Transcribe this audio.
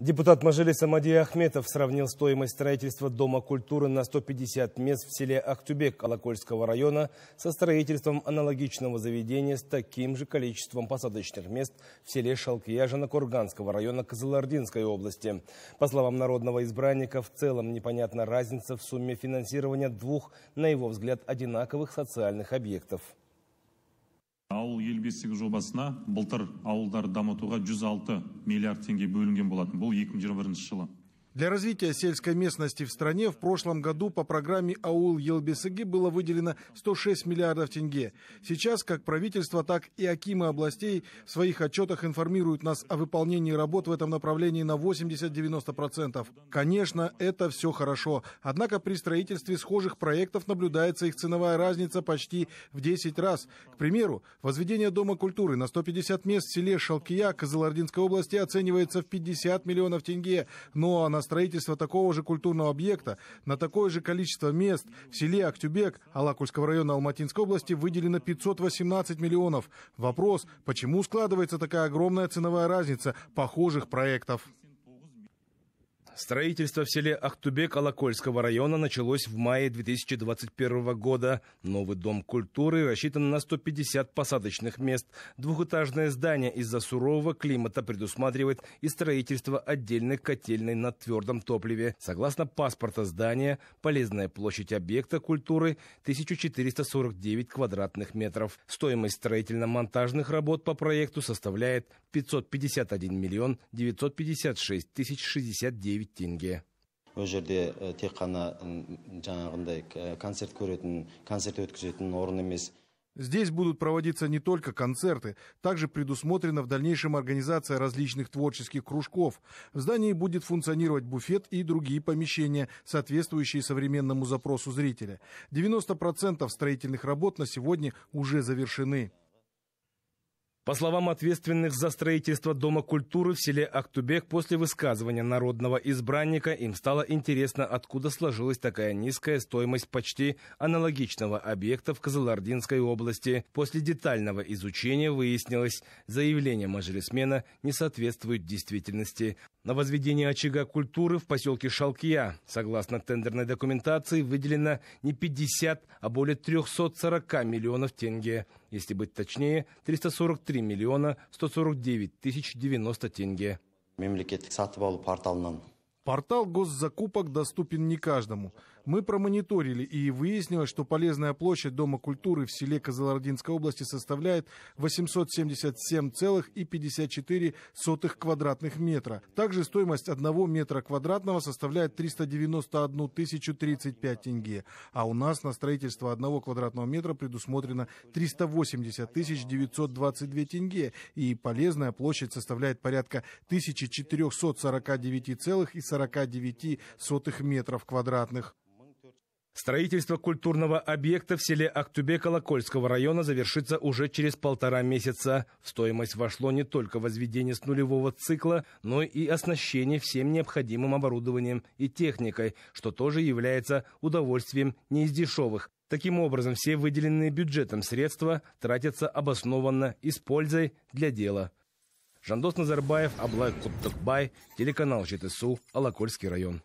Депутат Мажилиса Мади Ахметов сравнил стоимость строительства Дома культуры на 150 мест в селе Актюбе Алакольского района со строительством аналогичного заведения с таким же количеством посадочных мест в селе Шалкияжина Курганского района Казалардинской области. По словам народного избранника, в целом непонятна разница в сумме финансирования двух, на его взгляд, одинаковых социальных объектов. ауыл ел бесігі жобасына былтыр ауылдарды дамытуға жүз миллиард теңге бөлінген болатын бұл екі мың жылы Для развития сельской местности в стране в прошлом году по программе «Аул Елбесыги» было выделено 106 миллиардов тенге. Сейчас как правительство, так и акимы областей в своих отчетах информируют нас о выполнении работ в этом направлении на 80-90%. Конечно, это все хорошо. Однако при строительстве схожих проектов наблюдается их ценовая разница почти в 10 раз. К примеру, возведение Дома культуры на 150 мест в селе Шалкия Казалардинской области оценивается в 50 миллионов тенге, но ну, она а на строительство такого же культурного объекта на такое же количество мест в селе Актюбек Алакульского района Алматинской области выделено 518 миллионов. Вопрос, почему складывается такая огромная ценовая разница похожих проектов? Строительство в селе Ахтубе Колокольского района началось в мае 2021 года. Новый дом культуры рассчитан на 150 посадочных мест. Двухэтажное здание из-за сурового климата предусматривает и строительство отдельной котельной на твердом топливе. Согласно паспорта здания, полезная площадь объекта культуры 1449 квадратных метров. Стоимость строительно-монтажных работ по проекту составляет 551 миллион 956 тысяч 69 бир теңге э, тек қана жаңағындай э, концерт көретін концерт өткізетін орын емес Здесь будут проводиться не только концерты, также предусмотрена в дальнейшем организация различных творческих кружков. В здании будет функционировать буфет и другие помещения, соответствующие современному запросу зрителя. 90% строительных работ на сегодня уже завершены. По словам ответственных за строительство Дома культуры в селе Актубек, после высказывания народного избранника им стало интересно, откуда сложилась такая низкая стоимость почти аналогичного объекта в Казалардинской области. После детального изучения выяснилось, заявление мажорисмена не соответствует действительности. На возведение очага культуры в поселке Шалкия, согласно тендерной документации, выделено не 50, а более 340 миллионов тенге. Если быть точнее, 343 3 миллиона 149 тысяч 90 тенге. Портал госзакупок доступен не каждому. Мы промониторили и выяснилось, что полезная площадь Дома культуры в селе Казалардинской области составляет 877,54 квадратных метра. Также стоимость одного метра квадратного составляет 391 035 тенге, а у нас на строительство одного квадратного метра предусмотрено 380 922 тенге, и полезная площадь составляет порядка 1449,49 метров квадратных. Строительство культурного объекта в селе Актубе Колокольского района завершится уже через полтора месяца. В стоимость вошло не только возведение с нулевого цикла, но и оснащение всем необходимым оборудованием и техникой, что тоже является удовольствием не из дешевых. Таким образом, все выделенные бюджетом средства тратятся обоснованно и с пользой для дела. Жандос Назарбаев, Аблай Куптакбай, телеканал ЖТСУ, Алакольский район.